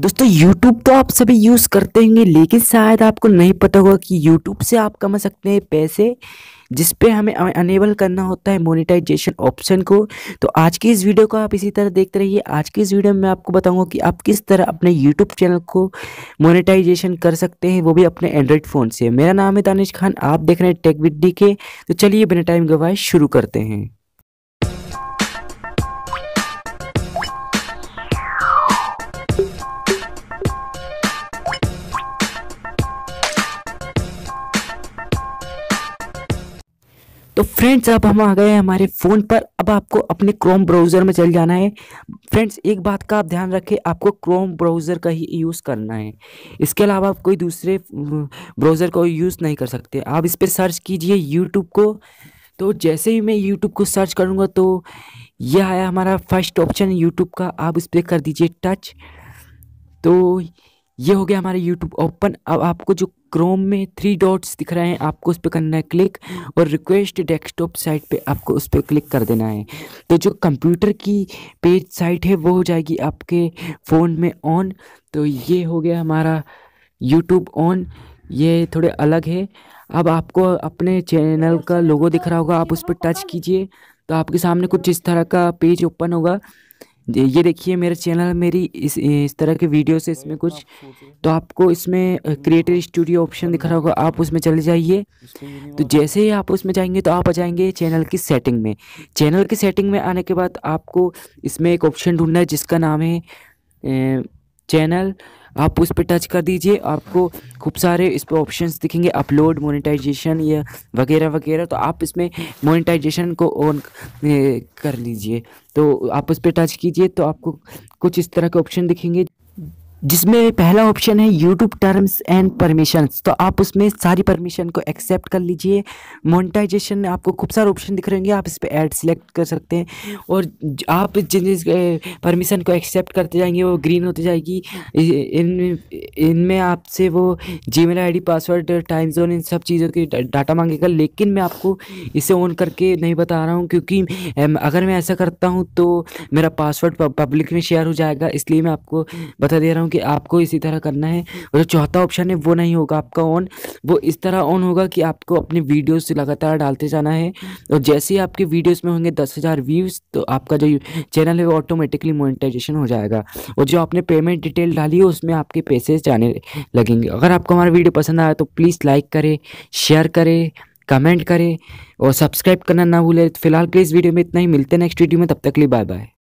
दोस्तों YouTube तो आप सभी यूज़ करते होंगे लेकिन शायद आपको नहीं पता होगा कि YouTube से आप कमा सकते हैं पैसे जिस पे हमें अनेबल करना होता है मोनेटाइजेशन ऑप्शन को तो आज की इस वीडियो को आप इसी तरह देखते रहिए आज की इस वीडियो में मैं आपको बताऊंगा कि आप किस तरह अपने यूट्यूब चैनल को मोनेटाइजेशन कर सकते हैं वो भी अपने एंड्रॉयड फ़ोन से मेरा नाम है दानिश खान आप देख रहे हैं टेक डी के तो चलिए बिना टाइम गवाए शुरू करते हैं फ्रेंड्स अब हम आ गए हैं हमारे फ़ोन पर अब आपको अपने क्रोम ब्राउज़र में चल जाना है फ्रेंड्स एक बात का आप ध्यान रखें आपको क्रोम ब्राउज़र का ही यूज़ करना है इसके अलावा आप कोई दूसरे ब्राउज़र को यूज़ नहीं कर सकते आप इस पर सर्च कीजिए यूट्यूब को तो जैसे ही मैं यूट्यूब को सर्च करूँगा तो यह आया हमारा फर्स्ट ऑप्शन यूट्यूब का आप इस पर कर दीजिए टच तो ये हो गया हमारा यूट्यूब ओपन अब आपको जो क्रोम में थ्री डॉट्स दिख रहे हैं आपको उस पर करना है क्लिक और रिक्वेस्ट डेस्कटॉप साइट पे आपको उस पर क्लिक कर देना है तो जो कंप्यूटर की पेज साइट है वो हो जाएगी आपके फ़ोन में ऑन तो ये हो गया हमारा यूट्यूब ऑन ये थोड़े अलग है अब आपको अपने चैनल का लोगो दिख रहा होगा आप उस पर टच कीजिए तो आपके सामने कुछ इस तरह का पेज ओपन होगा ये देखिए मेरा चैनल मेरी इस इस तरह के वीडियोस है इसमें कुछ तो आपको इसमें क्रिएटर स्टूडियो ऑप्शन दिख रहा होगा आप उसमें चले जाइए तो जैसे ही आप उसमें जाएंगे तो आप आ जाएंगे चैनल की सेटिंग में चैनल की सेटिंग में आने के बाद आपको इसमें एक ऑप्शन ढूंढना है जिसका नाम है चैनल आप उस पर टच कर दीजिए आपको खूब सारे इस पर ऑप्शन दिखेंगे अपलोड मोनिटाइजेशन या वगैरह वगैरह तो आप इसमें मोनिटाइजेशन को ऑन कर लीजिए तो आप उस पर टच कीजिए तो आपको कुछ इस तरह के ऑप्शन दिखेंगे जिसमें पहला ऑप्शन है यूट्यूब टर्म्स एंड परमिशंस तो आप उसमें सारी परमिशन को एक्सेप्ट कर लीजिए मोनेटाइजेशन आपको खूब सारे ऑप्शन दिख रहे होंगे आप इस पर एड सेलेक्ट कर सकते हैं और आप जिन जिस परमिशन को एक्सेप्ट करते जाएंगे वो ग्रीन होती जाएगी इन इनमें आपसे वो Gmail I password time zone इन सब चीज़ों की डाटा मांगेगा लेकिन मैं आपको इसे ऑन करके नहीं बता रहा हूँ क्योंकि अगर मैं ऐसा करता हूँ तो मेरा पासवर्ड पब्लिक में शेयर हो जाएगा इसलिए मैं आपको बता दे रहा हूँ हूँ कि आपको इसी तरह करना है और जो चौथा ऑप्शन है वो नहीं होगा आपका ऑन वो इस तरह ऑन होगा कि आपको अपनी वीडियोस लगातार डालते जाना है और जैसे ही आपके वीडियोस में होंगे दस हज़ार व्यूज़ तो आपका जो चैनल है वो ऑटोमेटिकली मोनिटाइजेशन हो जाएगा और जो आपने पेमेंट डिटेल डाली है उसमें आपके पैसे जाने लगेंगे अगर आपको हमारा वीडियो पसंद आया तो प्लीज़ लाइक करें शेयर करें कमेंट करें और सब्सक्राइब करना ना भूलें फिलहाल प्लीज़ वीडियो में इतना ही मिलते हैं नेक्स्ट वीडियो में तब तक लिए बाय बाय